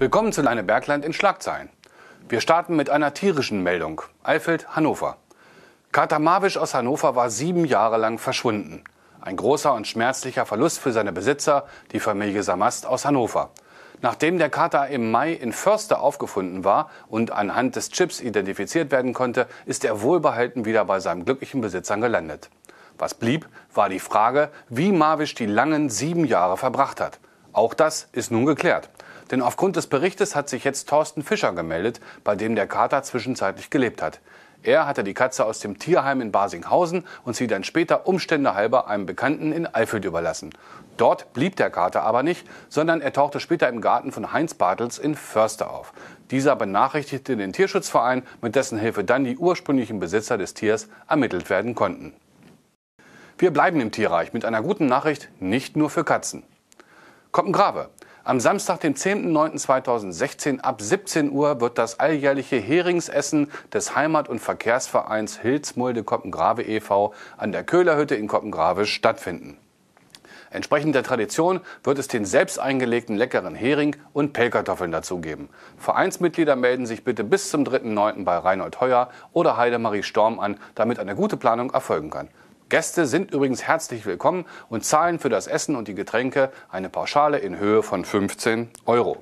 Willkommen zu Leine Bergland in Schlagzeilen. Wir starten mit einer tierischen Meldung. Eifeld, Hannover. Kater Katamawitsch aus Hannover war sieben Jahre lang verschwunden. Ein großer und schmerzlicher Verlust für seine Besitzer, die Familie Samast aus Hannover. Nachdem der Kater im Mai in Förster aufgefunden war und anhand des Chips identifiziert werden konnte, ist er wohlbehalten wieder bei seinem glücklichen Besitzern gelandet. Was blieb, war die Frage, wie Mavisch die langen sieben Jahre verbracht hat. Auch das ist nun geklärt. Denn aufgrund des Berichtes hat sich jetzt Thorsten Fischer gemeldet, bei dem der Kater zwischenzeitlich gelebt hat. Er hatte die Katze aus dem Tierheim in Basinghausen und sie dann später Umstände halber einem Bekannten in Eifeld überlassen. Dort blieb der Kater aber nicht, sondern er tauchte später im Garten von Heinz Bartels in Förster auf. Dieser benachrichtigte den Tierschutzverein, mit dessen Hilfe dann die ursprünglichen Besitzer des Tiers ermittelt werden konnten. Wir bleiben im Tierreich mit einer guten Nachricht, nicht nur für Katzen. Kompengrave, am Samstag, dem 10.09.2016 ab 17 Uhr wird das alljährliche Heringsessen des Heimat- und Verkehrsvereins Hilsmulde Koppengrave e.V. an der Köhlerhütte in Koppengrave stattfinden. Entsprechend der Tradition wird es den selbst eingelegten leckeren Hering und Pellkartoffeln dazugeben. Vereinsmitglieder melden sich bitte bis zum 3.9. bei Reinhold Heuer oder Heidemarie Storm an, damit eine gute Planung erfolgen kann. Gäste sind übrigens herzlich willkommen und zahlen für das Essen und die Getränke eine Pauschale in Höhe von 15 Euro.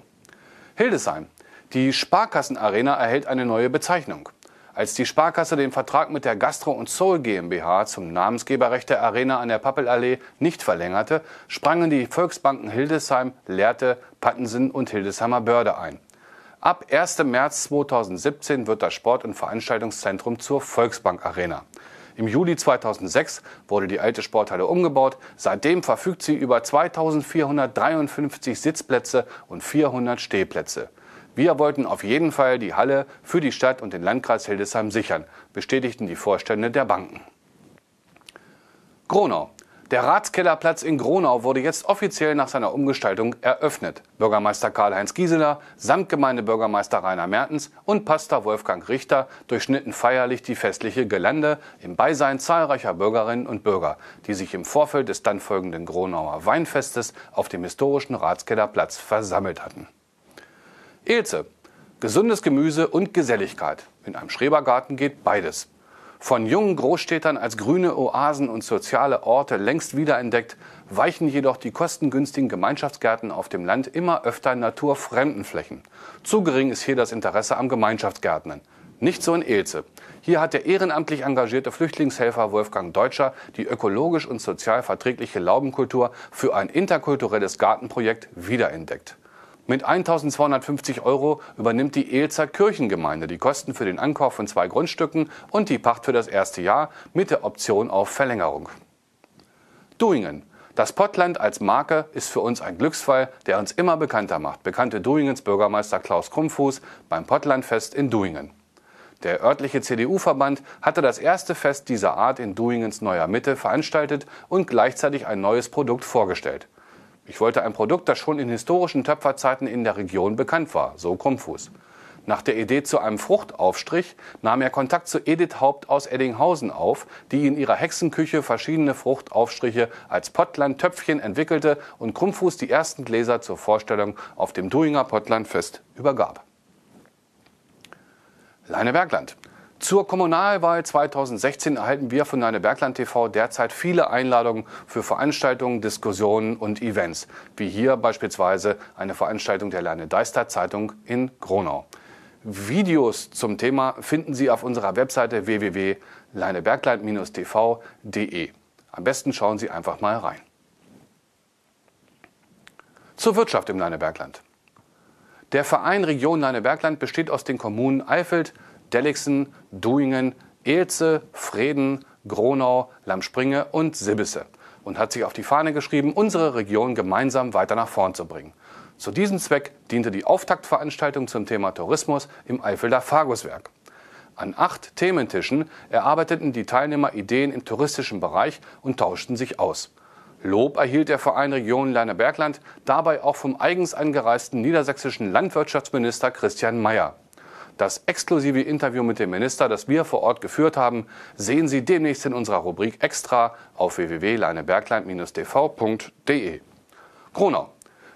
Hildesheim. Die Sparkassenarena erhält eine neue Bezeichnung. Als die Sparkasse den Vertrag mit der Gastro und Soul GmbH zum Namensgeberrecht der Arena an der Pappelallee nicht verlängerte, sprangen die Volksbanken Hildesheim, Lehrte, Pattensen und Hildesheimer Börde ein. Ab 1. März 2017 wird das Sport- und Veranstaltungszentrum zur Volksbank Arena. Im Juli 2006 wurde die alte Sporthalle umgebaut. Seitdem verfügt sie über 2453 Sitzplätze und 400 Stehplätze. Wir wollten auf jeden Fall die Halle für die Stadt und den Landkreis Hildesheim sichern, bestätigten die Vorstände der Banken. Gronau. Der Ratskellerplatz in Gronau wurde jetzt offiziell nach seiner Umgestaltung eröffnet. Bürgermeister Karl-Heinz Gieseler Samtgemeindebürgermeister Rainer Mertens und Pastor Wolfgang Richter durchschnitten feierlich die festliche Gelände im Beisein zahlreicher Bürgerinnen und Bürger, die sich im Vorfeld des dann folgenden Gronauer Weinfestes auf dem historischen Ratskellerplatz versammelt hatten. Elze, gesundes Gemüse und Geselligkeit. In einem Schrebergarten geht beides von jungen Großstädtern als grüne Oasen und soziale Orte längst wiederentdeckt, weichen jedoch die kostengünstigen Gemeinschaftsgärten auf dem Land immer öfter naturfremden Flächen. Zu gering ist hier das Interesse am Gemeinschaftsgärtnern. Nicht so in Elze. Hier hat der ehrenamtlich engagierte Flüchtlingshelfer Wolfgang Deutscher die ökologisch und sozial verträgliche Laubenkultur für ein interkulturelles Gartenprojekt wiederentdeckt. Mit 1250 Euro übernimmt die Elzer Kirchengemeinde die Kosten für den Ankauf von zwei Grundstücken und die Pacht für das erste Jahr mit der Option auf Verlängerung. Duingen. Das Pottland als Marke ist für uns ein Glücksfall, der uns immer bekannter macht, bekannte Duingens Bürgermeister Klaus Krummfuß beim Pottlandfest in Duingen. Der örtliche CDU-Verband hatte das erste Fest dieser Art in Duingens Neuer Mitte veranstaltet und gleichzeitig ein neues Produkt vorgestellt. Ich wollte ein Produkt, das schon in historischen Töpferzeiten in der Region bekannt war, so Krummfuß. Nach der Idee zu einem Fruchtaufstrich nahm er Kontakt zu Edith Haupt aus Eddinghausen auf, die in ihrer Hexenküche verschiedene Fruchtaufstriche als Pottland-Töpfchen entwickelte und Krummfuß die ersten Gläser zur Vorstellung auf dem Duinger Pottlandfest übergab. Leine Bergland. Zur Kommunalwahl 2016 erhalten wir von Deine Bergland TV derzeit viele Einladungen für Veranstaltungen, Diskussionen und Events, wie hier beispielsweise eine Veranstaltung der Lerne Deister Zeitung in Gronau. Videos zum Thema finden Sie auf unserer Webseite www.leinebergland-tv.de. E. Am besten schauen Sie einfach mal rein. Zur Wirtschaft im Leinebergland. Der Verein Region Leinebergland besteht aus den Kommunen Eifelt, Delixen, Duingen, Elze, Freden, Gronau, Lamspringe und Sibbesse und hat sich auf die Fahne geschrieben, unsere Region gemeinsam weiter nach vorn zu bringen. Zu diesem Zweck diente die Auftaktveranstaltung zum Thema Tourismus im Eifelder Faguswerk. An acht Thementischen erarbeiteten die Teilnehmer Ideen im touristischen Bereich und tauschten sich aus. Lob erhielt der Verein Region Lerner-Bergland dabei auch vom eigens angereisten niedersächsischen Landwirtschaftsminister Christian Mayer. Das exklusive Interview mit dem Minister, das wir vor Ort geführt haben, sehen Sie demnächst in unserer Rubrik Extra auf www.leineberglein-tv.de. Kronau.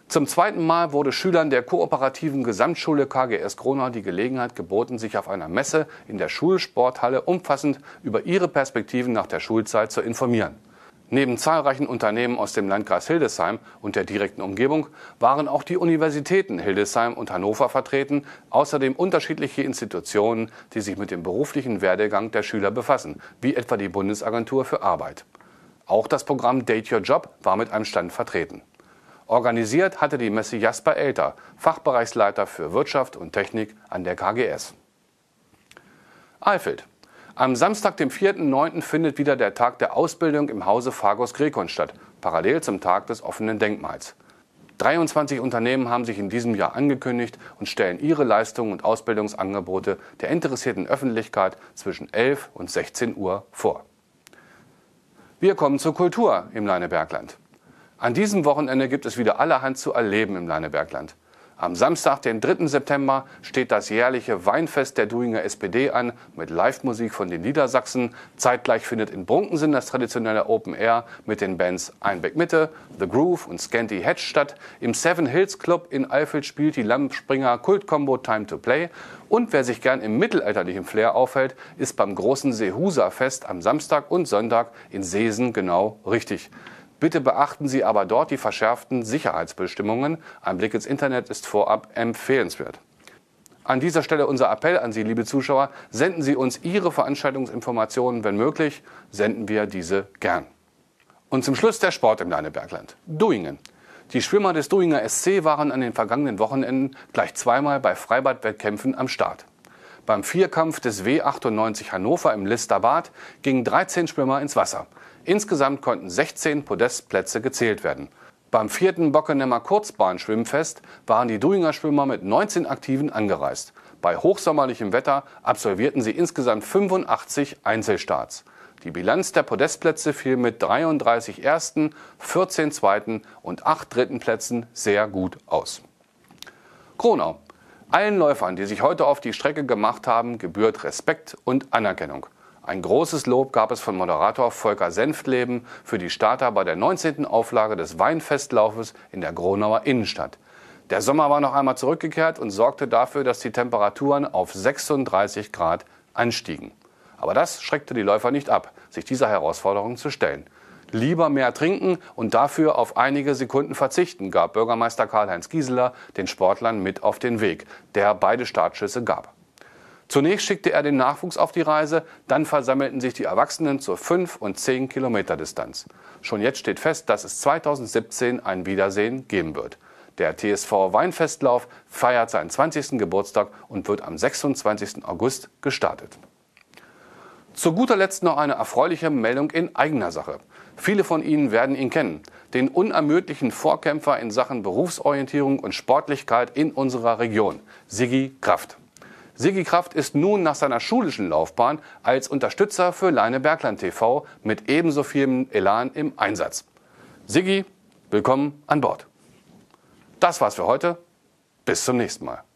Zum zweiten Mal wurde Schülern der kooperativen Gesamtschule KGS Kronau die Gelegenheit geboten, sich auf einer Messe in der Schulsporthalle umfassend über ihre Perspektiven nach der Schulzeit zu informieren. Neben zahlreichen Unternehmen aus dem Landkreis Hildesheim und der direkten Umgebung waren auch die Universitäten Hildesheim und Hannover vertreten, außerdem unterschiedliche Institutionen, die sich mit dem beruflichen Werdegang der Schüler befassen, wie etwa die Bundesagentur für Arbeit. Auch das Programm Date Your Job war mit einem Stand vertreten. Organisiert hatte die Messe Jasper Elter, Fachbereichsleiter für Wirtschaft und Technik an der KGS. Eifeld am Samstag, dem 4.9., findet wieder der Tag der Ausbildung im Hause Fagos Grekon statt, parallel zum Tag des offenen Denkmals. 23 Unternehmen haben sich in diesem Jahr angekündigt und stellen ihre Leistungen und Ausbildungsangebote der interessierten Öffentlichkeit zwischen 11 und 16 Uhr vor. Wir kommen zur Kultur im Leinebergland. An diesem Wochenende gibt es wieder allerhand zu erleben im Leinebergland. Am Samstag, den 3. September, steht das jährliche Weinfest der Duinger SPD an mit Live-Musik von den Niedersachsen. Zeitgleich findet in Brunkensinn das traditionelle Open Air mit den Bands Einbeck Mitte, The Groove und Scanty Hedge statt. Im Seven Hills Club in Eifel spielt die Lampspringer Kultkombo Time to Play. Und wer sich gern im mittelalterlichen Flair aufhält, ist beim großen Seehuser Fest am Samstag und Sonntag in Seesen genau richtig. Bitte beachten Sie aber dort die verschärften Sicherheitsbestimmungen. Ein Blick ins Internet ist vorab empfehlenswert. An dieser Stelle unser Appell an Sie, liebe Zuschauer, senden Sie uns Ihre Veranstaltungsinformationen, wenn möglich, senden wir diese gern. Und zum Schluss der Sport im Bergland. Duingen. Die Schwimmer des Duinger SC waren an den vergangenen Wochenenden gleich zweimal bei Freibadwettkämpfen am Start. Beim Vierkampf des W98 Hannover im Listerbad gingen 13 Schwimmer ins Wasser. Insgesamt konnten 16 Podestplätze gezählt werden. Beim vierten Bockenemer Kurzbahnschwimmfest waren die Duinger Schwimmer mit 19 Aktiven angereist. Bei hochsommerlichem Wetter absolvierten sie insgesamt 85 Einzelstarts. Die Bilanz der Podestplätze fiel mit 33 ersten, 14 zweiten und 8 dritten Plätzen sehr gut aus. Kronau. Allen Läufern, die sich heute auf die Strecke gemacht haben, gebührt Respekt und Anerkennung. Ein großes Lob gab es von Moderator Volker Senftleben für die Starter bei der 19. Auflage des Weinfestlaufes in der Gronauer Innenstadt. Der Sommer war noch einmal zurückgekehrt und sorgte dafür, dass die Temperaturen auf 36 Grad anstiegen. Aber das schreckte die Läufer nicht ab, sich dieser Herausforderung zu stellen lieber mehr trinken und dafür auf einige Sekunden verzichten, gab Bürgermeister Karl-Heinz Gieseler den Sportlern mit auf den Weg, der beide Startschüsse gab. Zunächst schickte er den Nachwuchs auf die Reise, dann versammelten sich die Erwachsenen zur 5- und 10-Kilometer-Distanz. Schon jetzt steht fest, dass es 2017 ein Wiedersehen geben wird. Der TSV Weinfestlauf feiert seinen 20. Geburtstag und wird am 26. August gestartet. Zu guter Letzt noch eine erfreuliche Meldung in eigener Sache. Viele von Ihnen werden ihn kennen, den unermüdlichen Vorkämpfer in Sachen Berufsorientierung und Sportlichkeit in unserer Region, Sigi Kraft. Sigi Kraft ist nun nach seiner schulischen Laufbahn als Unterstützer für Leine Bergland TV mit ebenso viel Elan im Einsatz. Sigi, willkommen an Bord. Das war's für heute. Bis zum nächsten Mal.